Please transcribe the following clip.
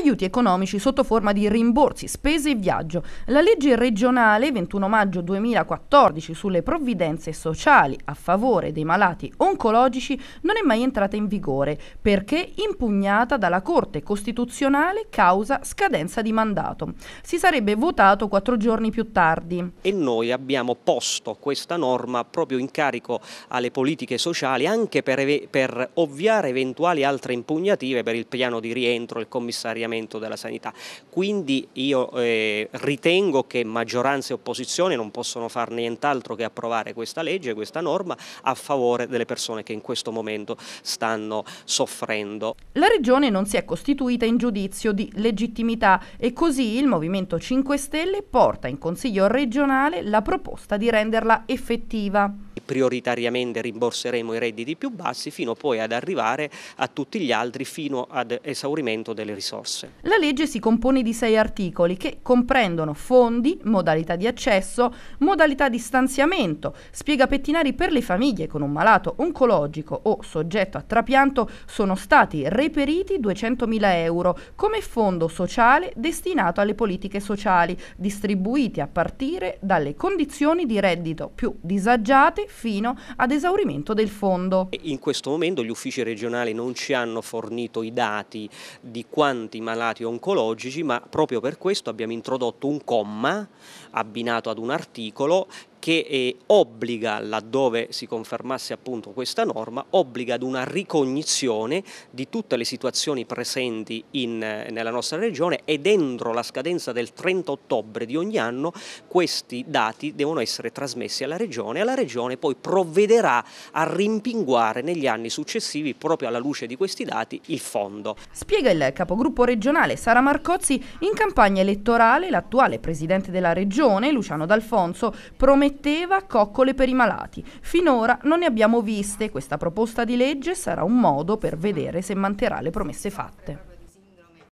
aiuti economici sotto forma di rimborsi, spese e viaggio. La legge regionale 21 maggio 2014 sulle provvidenze sociali a favore dei malati oncologici non è mai entrata in vigore perché impugnata dalla Corte Costituzionale causa scadenza di mandato. Si sarebbe votato quattro giorni più tardi. E noi abbiamo posto questa norma proprio in carico alle politiche sociali anche per, per ovviare eventuali altre impugnative per il piano di rientro, il commissariamento finanziamento della sanità. Quindi io eh, ritengo che maggioranza e opposizione non possono fare nient'altro che approvare questa legge, questa norma a favore delle persone che in questo momento stanno soffrendo. La Regione non si è costituita in giudizio di legittimità e così il Movimento 5 Stelle porta in Consiglio regionale la proposta di renderla effettiva prioritariamente rimborseremo i redditi più bassi fino poi ad arrivare a tutti gli altri fino ad esaurimento delle risorse. La legge si compone di sei articoli che comprendono fondi, modalità di accesso, modalità di stanziamento, spiega Pettinari per le famiglie con un malato oncologico o soggetto a trapianto sono stati reperiti 200.000 euro come fondo sociale destinato alle politiche sociali, distribuiti a partire dalle condizioni di reddito più disagiate fino ad esaurimento del fondo. In questo momento gli uffici regionali non ci hanno fornito i dati di quanti malati oncologici, ma proprio per questo abbiamo introdotto un comma abbinato ad un articolo che eh, obbliga, laddove si confermasse appunto questa norma, obbliga ad una ricognizione di tutte le situazioni presenti in, eh, nella nostra regione e dentro la scadenza del 30 ottobre di ogni anno questi dati devono essere trasmessi alla regione e alla regione poi provvederà a rimpinguare negli anni successivi proprio alla luce di questi dati il fondo. Spiega il capogruppo regionale Sara Marcozzi in campagna elettorale l'attuale presidente della regione Luciano D'Alfonso prometteva metteva coccole per i malati. Finora non ne abbiamo viste. Questa proposta di legge sarà un modo per vedere se manterrà le promesse fatte.